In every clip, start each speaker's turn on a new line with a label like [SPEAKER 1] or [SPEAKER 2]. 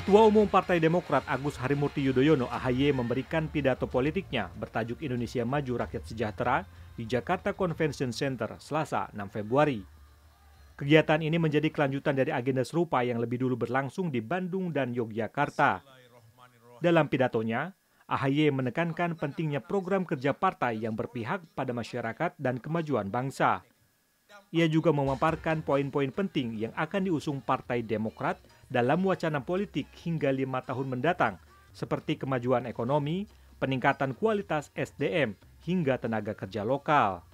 [SPEAKER 1] Ketua Umum Partai Demokrat Agus Harimurti Yudhoyono AHY memberikan pidato politiknya bertajuk Indonesia Maju Rakyat Sejahtera di Jakarta Convention Center Selasa 6 Februari. Kegiatan ini menjadi kelanjutan dari agenda serupa yang lebih dulu berlangsung di Bandung dan Yogyakarta. Dalam pidatonya, AHY menekankan pentingnya program kerja partai yang berpihak pada masyarakat dan kemajuan bangsa. Ia juga memaparkan poin-poin penting yang akan diusung Partai Demokrat dalam wacana politik hingga lima tahun mendatang, seperti kemajuan ekonomi, peningkatan kualitas SDM, hingga tenaga kerja lokal.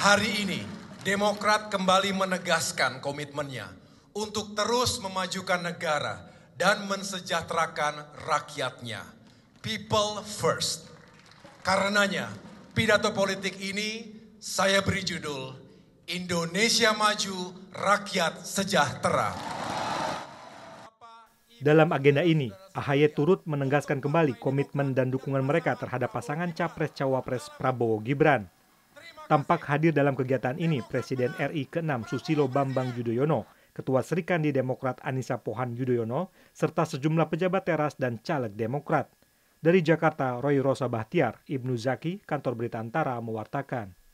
[SPEAKER 2] Hari ini, Demokrat kembali menegaskan komitmennya untuk terus memajukan negara dan mensejahterakan rakyatnya. People first. Karenanya, pidato politik ini saya beri judul Indonesia maju, rakyat sejahtera.
[SPEAKER 1] Dalam agenda ini, AHY turut menegaskan kembali komitmen dan dukungan mereka terhadap pasangan Capres-Cawapres Prabowo Gibran. Tampak hadir dalam kegiatan ini Presiden RI ke-6 Susilo Bambang Yudhoyono, Ketua Serikandi Demokrat Anissa Pohan Yudhoyono, serta sejumlah pejabat teras dan caleg Demokrat. Dari Jakarta, Roy Rosa Bahtiar, Ibnu Zaki, Kantor Berita Antara, mewartakan.